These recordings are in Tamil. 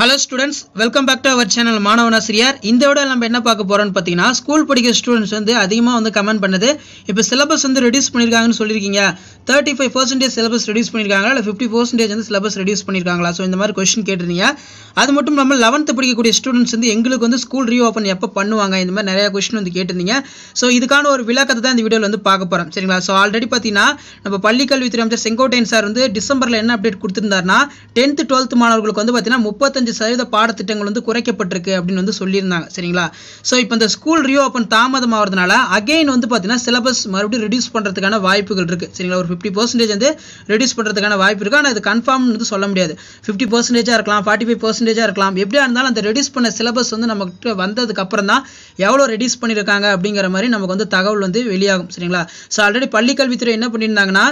hello students welcome back to our channel மாணவனாசிரியார் இந்த விட நம்ம என்ன பார்க்க போகிறோன்னு பார்த்தீங்கன்னா ஸ்கூல் படிக்கிற ஸ்டூடெண்ட்ஸ் வந்து அதிகமாக வந்து கமெண்ட் பண்ணுது இப்போ சிலபஸ் வந்து ரெடியூஸ் பண்ணியிருக்காங்கன்னு சொல்லியிருக்கீங்க thirty five percentage syllabus reduce பண்ணியிருக்காங்களா இல்லை ஃபிஃப்டி பர்சன்டேஜ் வந்து சிலபஸ் ரெடியூஸ் பண்ணியிருக்காங்களா ஸோ இந்த மாதிரி கொஸ்டின் கேட்டிருந்தீங்க அது மட்டும் இல்லாமல் லெவன்த்து படிக்கக்கூடிய ஸ்டூடெண்ட்ஸ் வந்து எங்களுக்கு வந்து ஸ்கூல் ரீஓப்பன் எப்போ பண்ணுவாங்க இந்த மாதிரி நிறையா கொஸ்டின் வந்து கேட்டிருந்தீங்க ஸோ இதுக்கான ஒரு விளக்கத்தை தான் இந்த வீடியோவில் வந்து பார்க்க போகிறோம் சரிங்களா ஸோ ஆல்ரெடி பார்த்தீங்கன்னா நம்ம பள்ளிக்கல்வித்துறை அமைச்சர் செங்கோட்டையன் சார் வந்து டிசம்பரில் என்ன அப்டேட் கொடுத்துருந்தாருன்னா டென்த்து டுவெல்த் மாணவர்களுக்கு வந்து பார்த்தீங்கன்னா முப்பத்தஞ்சு இருபத்தஞ்சு சதவீத பாடத்திட்டங்கள் வந்து குறைக்கப்பட்டிருக்கு அப்படின்னு வந்து சொல்லியிருந்தாங்க சரிங்களா ஸோ இப்போ இந்த ஸ்கூல் ரீ தாமதம் ஆகிறதுனால அகைன் வந்து பார்த்தீங்கன்னா சிலபஸ் மறுபடியும் ரிடியூஸ் பண்ணுறதுக்கான வாய்ப்புகள் இருக்குது சரிங்களா ஒரு ஃபிஃப்டி பர்சன்டேஜ் வந்து ரிடியூஸ் பண்ணுறதுக்கான வாய்ப்பு இருக்குது ஆனால் அது கன்ஃபார்ம்னு வந்து சொல்ல முடியாது ஃபிஃப்டி பர்சன்டேஜாக இருக்கலாம் ஃபார்ட்டி ஃபைவ் பர்சன்டேஜாக இருக்கலாம் எப்படியா இருந்தாலும் அந்த ரெடியூஸ் பண்ண சிலபஸ் வந்து நமக்கு வந்ததுக்கு அப்புறம் தான் எவ்வளோ ரெடியூஸ் பண்ணியிருக்காங்க அப்படிங்கிற மாதிரி நமக்கு வந்து தகவல் வந்து வெளியாகும் சரிங்களா ஸோ ஆல்ரெடி பள்ளிக்கல்வித்துறை என்ன பண்ணியிருந்தாங்கன்னா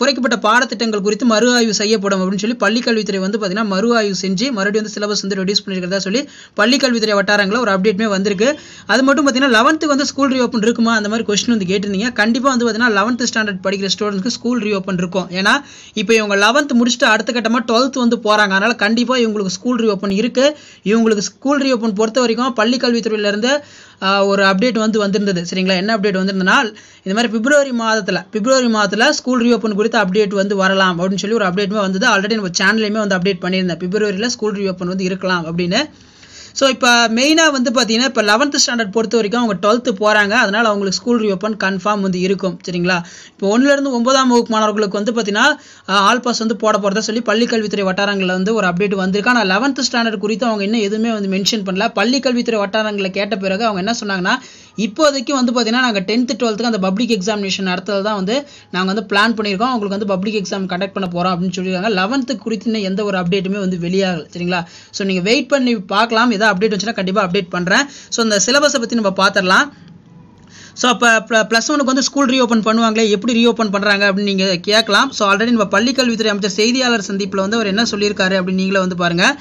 குறைக்கப்பட்ட பாடத்திட்டங்கள் குறித்து மறு ஆய்வு செய்யப்படும் அப்படின்னு சொல்லி பள்ளிக்கல்வித்துறை வந்து பார்த்தீங்கன்னா மறு ஆய்வு செஞ்சு மறுபடியும் ஆல்ரெடி வந்து சிலபஸ் வந்து ரெடியூஸ் பண்ணியிருக்கிறதா சொல்லி பள்ளிக்கல்வித்துறை வட்டாரங்களில் ஒரு அப்டேட்மே வந்திருக்கு அது மட்டும் பார்த்தீங்கன்னா லெவன்த்துக்கு வந்து ஸ்கூல் ரீஓப்பன் இருக்குமா அந்த மாதிரி கொஸ்டின் வந்து கேட்டிருந்தீங்க கண்டிப்பாக வந்து பார்த்தீங்கன்னா லெவன்த் ஸ்டாண்டர்ட் படிக்கிற ஸ்டூடெண்ட்ஸ்க்கு ஸ்கூல் ரீஓப்பன் இருக்கும் ஏன்னா இப்போ இவங்க லெவன்த் முடிச்சுட்டு அடுத்த கட்டமாக டுவெல்த் வந்து போகிறாங்க அதனால் கண்டிப்பாக இவங்களுக்கு ஸ்கூல் ரீஓப்பன் இருக்குது இவங்களுக்கு ஸ்கூல் ரீஓப்பன் பொறுத்த வரைக்கும் பள்ளிக்கல்வித்துறையிலேருந்து ஒரு அப்டேட் வந்து வந்திருந்தது சரிங்களா என்ன அப்டேட் வந்திருந்தனால் இந்த மாதிரி பிப்ரவரி மாதத்தில் பிப்ரவரி மாதத்தில் ஸ்கூல் ரீஓப்பன் குறித்து அப்டேட் வந்து வரலாம் அப்படின்னு சொல்லி ஒரு அப்டேட்டுமே வந்தது ஆல்ரெடி நம்ம சேனல்லையுமே வந்து அப்டேட் பண்ணியிருந்தேன் பிப்ரவரியில் ஸ்கூல் ரீஓப்பன் வந்து இருக்கலாம் அப்படின்னு ஸோ இப்போ மெயினாக வந்து பார்த்தீங்கன்னா இப்போ லெவன்த் ஸ்டாண்டர்ட் பொறுத்த வரைக்கும் அவங்க டுவெல்த்து போகிறாங்க அதனால் அவங்களுக்கு ஸ்கூல் ரீஓப்பன் கன்ஃபார்ம் வந்து இருக்கும் சரிங்களா இப்போ ஒன்றுலேருந்து ஒன்பதாம் வகுப்பு மாணவர்களுக்கு வந்து பார்த்தீங்கன்னா ஆல் பாஸ் வந்து போட போகிறதா சொல்லி பள்ளிக்கல்வித்துறை வட்டாரங்களில் வந்து ஒரு அப்டேட் வந்திருக்கு ஆனால் லெவன்த் ஸ்டாண்டர்ட் குறித்து அவங்க இன்னும் எதுவுமே வந்து மென்ஷன் பண்ணல பள்ளிக்கல்வித்துறை வட்டாரங்களில் கேட்ட பிறகு அவங்க என்ன சொன்னாங்கன்னா இப்போதைக்கு வந்து பார்த்தீங்கன்னா நாங்கள் டென்த்து டுவெல்த்துக்கு அந்த பப்ளிக் எக்ஸாமினேஷன் நடத்துறது தான் வந்து நாங்கள் வந்து பிளான் பண்ணியிருக்கோம் அவங்களுக்கு வந்து பப்ளிக் எக்ஸாம் கண்டக்ட் பண்ண போகிறோம் அப்படின்னு சொல்லியிருக்காங்க லெவன்த்து குறித்து எந்த ஒரு அப்டேட்டுமே வந்து வெளியாகல சரிங்களா ஸோ நீங்கள் வெயிட் பண்ணி பார்க்கலாம் ஏதாவது அப்டேட் வந்துச்சுன்னா கண்டிப்பாக அப்டேட் பண்ணுறேன் ஸோ இந்த சிலபஸை பற்றி நம்ம பார்த்துடலாம் ஸோ அப்போ ப்ளஸ் ஒனுக்கு வந்து ஸ்கூல் ரீஓப்பன் பண்ணுவாங்களே எப்படி ரீஓப்பன் பண்ணுறாங்க அப்படின்னு நீங்கள் கேட்கலாம் ஸோ ஆல்ரெடி நம்ம பள்ளிக்கல்வித்துறை அமைச்சர் செய்தியாளர் சந்திப்பில் வந்து அவர் என்ன சொல்லியிருக்காரு அப்படின்னு நீங்களே வந்து பாருங்கள்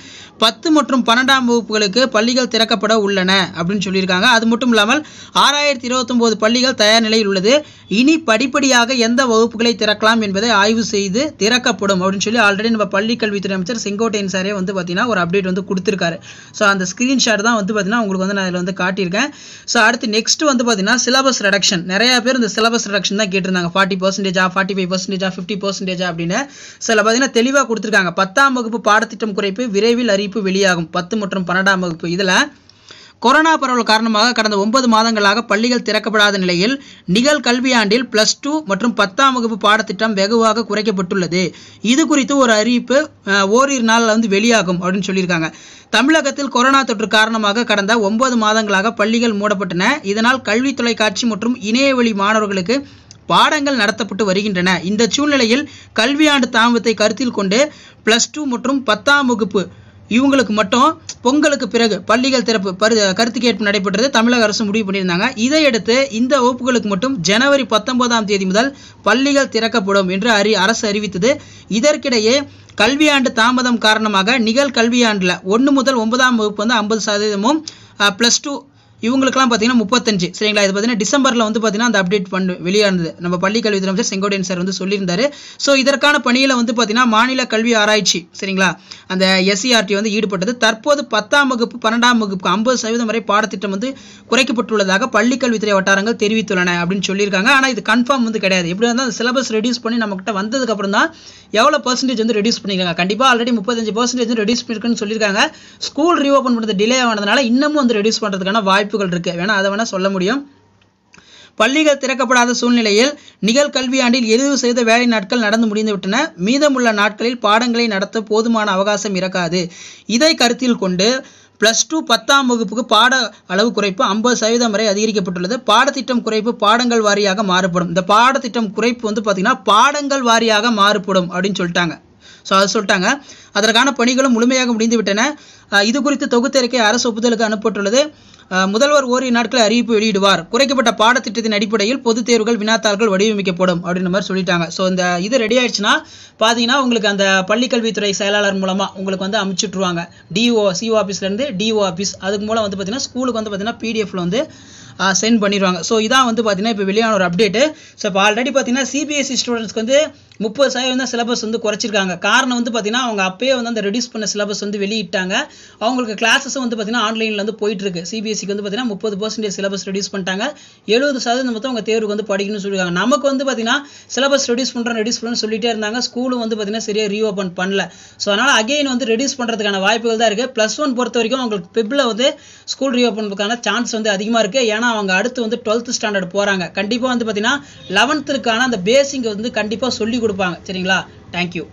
பத்து மற்றும் பன்னெண்டாம் வகுப்புகளுக்கு பள்ளிகள் திறக்கப்பட உள்ளன அப்படின்னு சொல்லியிருக்காங்க அது மட்டும் இல்லாமல் ஆறாயிரத்தி இருபத்தொம்போது பள்ளிகள் தயார் நிலையில் உள்ளது இனி படிப்படியாக எந்த வகுப்புகளை திறக்கலாம் என்பதை ஆய்வு செய்து திறக்கப்படும் அப்படின்னு சொல்லி ஆல்ரெடி நம்ம பள்ளிக்கல்வித்துறை அமைச்சர் செங்கோட்டையன் சாரே வந்து பார்த்தீங்கன்னா ஒரு அப்டேட் வந்து கொடுத்துருக்காரு ஸோ அந்த ஸ்க்ரீன்ஷாட் தான் வந்து பார்த்தீங்கன்னா உங்களுக்கு வந்து நான் இதில் வந்து காட்டியிருக்கேன் ஸோ அடுத்து நெக்ஸ்ட் வந்து பார்த்தீங்கன்னா சில சிலபஸ் ரெடக்ஷன் நிறைய பேர் இந்த சிலபஸ் ரெடக்ஷன் தான் கேட்டிருந்தாங்க ஃபார்ட்டி பர்சன்டேஜா ஃபார்ட்டி ஃபைவ் பர்சன்டேஜா ஃபிஃப்டி பர்சன்டேஜா அப்படின்னு சில பார்த்தீங்கன்னா தெளிவாக கொடுத்துருக்காங்க பத்தாம் வகுப்பு பாடத்திட்டம் குறைப்பு விரைவில் அறிவிப்பு வெளியாகும் பத்து மற்றும் பன்னெண்டாம் வகுப்பு இதில் கொரோனா பரவல் காரணமாக கடந்த ஒன்பது மாதங்களாக பள்ளிகள் திறக்கப்படாத நிலையில் நிகழ் கல்வியாண்டில் பிளஸ் டூ மற்றும் பத்தாம் வகுப்பு பாடத்திட்டம் வெகுவாக குறைக்கப்பட்டுள்ளது இது குறித்து ஒரு அறிவிப்பு ஓரிரு நாளில் வந்து வெளியாகும் அப்படின்னு சொல்லியிருக்காங்க தமிழகத்தில் கொரோனா தொற்று காரணமாக கடந்த ஒன்பது மாதங்களாக பள்ளிகள் மூடப்பட்டன இதனால் கல்வி தொலைக்காட்சி மற்றும் இணையவழி மாணவர்களுக்கு பாடங்கள் நடத்தப்பட்டு வருகின்றன இந்த சூழ்நிலையில் கல்வியாண்டு தாமதத்தை கருத்தில் கொண்டு பிளஸ் டூ மற்றும் பத்தாம் வகுப்பு இவங்களுக்கு மட்டும் பொங்கலுக்கு பிறகு பள்ளிகள் திறப்பு பரு கருத்து கேட்பு நடைபெற்றது தமிழக அரசு முடிவு பண்ணியிருந்தாங்க இதையடுத்து இந்த வகுப்புகளுக்கு மட்டும் ஜனவரி பத்தொன்பதாம் தேதி முதல் பள்ளிகள் திறக்கப்படும் என்று அறி அரசு அறிவித்தது இதற்கிடையே கல்வியாண்டு தாமதம் காரணமாக நிகழ் கல்வியாண்டில் ஒன்று முதல் ஒன்பதாம் வகுப்பு வந்து ஐம்பது சதவீதமும் ப்ளஸ் டூ இவங்களுக்குலாம் பார்த்தீங்கன்னா முப்பத்தஞ்சு சரிங்களா இது பார்த்தீங்கன்னா டிசம்பரில் வந்து பார்த்தீங்கன்னா அந்த அப்டேட் பண்ணு வெளியானது நம்ம பள்ளி கல்வித்துறை அமைச்சர் செங்கோடியன் சார் வந்து சொல்லியிருந்தாரு ஸோ இதற்கான பணியில் வந்து பார்த்தீங்கன்னா மாநில கல்வி ஆராய்ச்சி சரிங்களா அந்த எஸ்சிஆர்டி e வந்து ஈடுபட்டது தற்போது பத்தாம் வகுப்பு பன்னெண்டாம் வகுப்பு ஐம்பது சதவீதம் வரை பாடத்திட்டம் வந்து குறைக்கப்பட்டுள்ளதாக பள்ளி கல்வித்துறை வட்டாரங்கள் தெரிவித்துள்ளன அப்படின்னு சொல்லியிருக்காங்க ஆனால் இது கன்ஃபார்ம் வந்து கிடையாது எப்படி இருந்தால் அந்த சிலபஸ் ரெடியூஸ் பண்ணி நம்மகிட்ட வந்ததுக்கப்புறம் தான் எவ்வளோ பர்சன்டேஜ் வந்து ரெடியூஸ் பண்ணியிருக்காங்க கண்டிப்பாக ஆல்ரெடி முப்பத்தஞ்சு பர்சன்டேஜ் ரெடியூஸ் பண்ணியிருக்குன்னு சொல்லியிருக்காங்க ஸ்கூல் ரீஓப்பன் பண்ணுறது டிலே ஆனதுனால இன்னமும் வந்து ரெடியூஸ் பண்ணுறதுக்கான வாய்ப்பு வாய்ப்புகள் இருக்கு வேணா அதை வேணா சொல்ல முடியும் பள்ளிகள் திறக்கப்படாத சூழ்நிலையில் நிகழ்கல்வியாண்டில் எதிர்வு செய்த வேலை நாட்கள் நடந்து முடிந்துவிட்டன மீதமுள்ள நாட்களில் பாடங்களை நடத்த போதுமான அவகாசம் இருக்காது இதை கருத்தில் கொண்டு பிளஸ் டூ பத்தாம் வகுப்புக்கு பாட அளவு குறைப்பு ஐம்பது சதவீதம் வரை அதிகரிக்கப்பட்டுள்ளது பாடத்திட்டம் குறைப்பு பாடங்கள் வாரியாக மாறுபடும் இந்த பாடத்திட்டம் குறைப்பு வந்து பார்த்தீங்கன்னா பாடங்கள் வாரியாக மாறுபடும் அப்படின்னு சொல்லிட்டாங்க ஸோ அதை சொல்லிட்டாங்க அதற்கான பணிகளும் முழுமையாக முடிந்துவிட்டன இது குறித்து தொகுத்தறிக்கை அரசு ஒப்புதலுக்கு அனுப்பப்பட்டுள்ளது முதல்வர் ஓரிரு நாட்களில் அறிவிப்பு வெளியிடுவார் குறைக்கப்பட்ட பாடத்திட்டத்தின் அடிப்படையில் பொது தேர்வுகள் வினாத்தாள்கள் வடிவமைக்கப்படும் அப்படின்ற மாதிரி சொல்லிட்டாங்க ஸோ இந்த இது ரெடி ஆயிடுச்சுன்னா பார்த்தீங்கன்னா உங்களுக்கு அந்த பள்ளிக்கல்வித்துறை செயலாளர் மூலமாக உங்களுக்கு வந்து அமுச்சுட்ருவாங்க டிஓ சிஓ ஆஃபீஸ்லேருந்து டிஓ ஆஃபீஸ் அதுக்கு மூலம் வந்து பார்த்தீங்கன்னா ஸ்கூலுக்கு வந்து பார்த்தீங்கன்னா பிடிஎஃப்ல வந்து சென்ட் பண்ணிடுவாங்க ஸோ இதான் வந்து பார்த்தீங்கன்னா இப்போ வெளியான ஒரு அப்டேட்டு ஸோ இப்போ ஆல்ரெடி பார்த்தீங்கன்னா சிபிஎஸ்சி ஸ்டூடெண்ட்ஸ்க்கு e வந்து முப்பது சதவீதம் தான் சிலபஸ் வந்து குறைச்சிருக்காங்க காரணம் வந்து பார்த்தீங்கன்னா அவங்க அப்பயே வந்து அந்த ரெடியூஸ் பண்ண சிலபஸ் வந்து வெளியிட்டாங்க அவங்களுக்கு கிளாஸஸும் வந்து பார்த்தீங்கன்னா ஆன்லைனில் வந்து போயிட்டு இருக்கு சிபிஎஸ்சிக்கு வந்து பார்த்தீங்கன்னா முப்பது பர்சன்டேஜ் சிலபஸ் ரெடியூஸ் பண்ணிட்டாங்க எழுபது சதவீதம் வந்து அவங்க தேர்வுக்கு வந்து படிக்கணும்னு சொல்லியிருக்காங்க நமக்கு வந்து பார்த்தீங்கன்னா சிலபஸ் ரெடியூஸ் பண்ணுறோம் ரெடியூஸ் பண்ணணும் சொல்லிட்டே இருந்தாங்க ஸ்கூலும் வந்து பார்த்தீங்கன்னா சரியாக ரீஓப்பன் பண்ணல ஸோ அதனால் அகைன் வந்து ரெடியூஸ் பண்ணுறதுக்கான வாய்ப்புகள் தான் இருக்குது ப்ளஸ் ஒன் பொறுத்த வரைக்கும் அவங்களுக்கு பிப்பில் வந்து ஸ்கூல் ரீஓப்பனுக்கான சான்ஸ் வந்து அதிகமாக இருக்குது ஏன்னா அவங்க அடுத்து வந்து டுவெல்த் ஸ்டாண்டர்ட் போகிறாங்க கண்டிப்பாக வந்து பார்த்தீங்கன்னா லெவன்த்துக்கான அந்த பேசிங்கை வந்து கண்டிப்பாக சொல்லி கொடுப்பாங்க சரிங்களா தேங்க்யூ